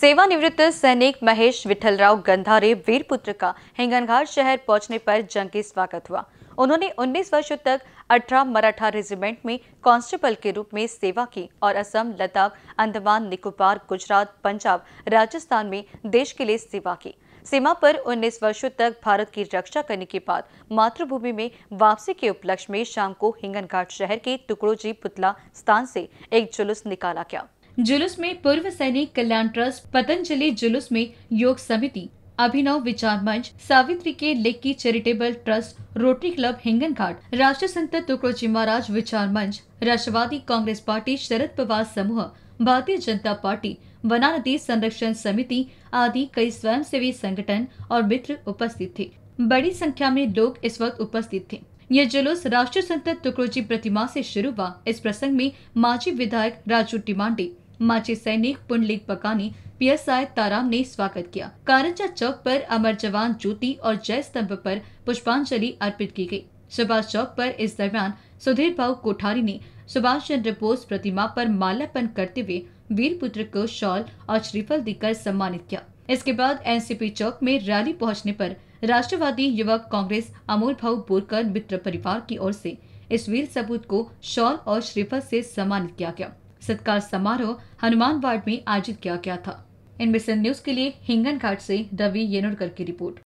सेवानिवृत्त सैनिक महेश विठलराव गंधारे वीरपुत्र का हिंगनघाट शहर पहुंचने पर जंगी स्वागत हुआ उन्होंने 19 वर्षों तक अठारह मराठा रेजिमेंट में कांस्टेबल के रूप में सेवा की और असम लद्दाख अंडमान निकोबार गुजरात पंजाब राजस्थान में देश के लिए सेवा की सीमा पर 19 वर्षों तक भारत की रक्षा करने के बाद मातृभूमि में वापसी के उपलक्ष्य में शाम को हिंगनघाट शहर के टुकड़ोजी पुतला स्थान से एक जुलूस निकाला गया जुलूस में पूर्व सैनिक कल्याण ट्रस्ट पतंजलि जुलूस में योग समिति अभिनव विचार मंच सावित्री के लेकी चैरिटेबल ट्रस्ट रोटरी क्लब हिंगन घाट राष्ट्रीय संत तुकड़ोजी महाराज विचार मंच राष्ट्रवादी कांग्रेस पार्टी शरद पवार समूह भारतीय जनता पार्टी वनानदी संरक्षण समिति आदि कई स्वयंसेवी संगठन और मित्र उपस्थित थे बड़ी संख्या में लोग इस वक्त उपस्थित थे यह जुलूस राष्ट्रीय संत टुकड़ोजी प्रतिमा से शुरू हुआ इस प्रसंग में माजी विधायक राजू टिमांडी माची सैनिक पुंडलिक बकानी पीएसआई ताराम ने स्वागत किया कारंजा चौक पर अमर जवान ज्योति और जय स्तंभ पर पुष्पांजलि अर्पित की गई सुभाष चौक पर इस दरमियान सुधीर भाव कोठारी ने सुभाष चंद्र बोस प्रतिमा पर माल्यार्पण करते हुए वीर पुत्र को शॉल और श्रीफल देकर सम्मानित किया इसके बाद एनसीपी चौक में रैली पहुंचने पर राष्ट्रवादी युवक कांग्रेस अमोल भाव बोरकर मित्र परिवार की ओर से इस वीर सपूत को शॉल और श्रीफल से सम्मानित किया गया सत्कार समारोह हनुमान वार्ड में आयोजित किया गया था इनमें न्यूज के लिए हिंगन घाट से रवि येनुरकर की रिपोर्ट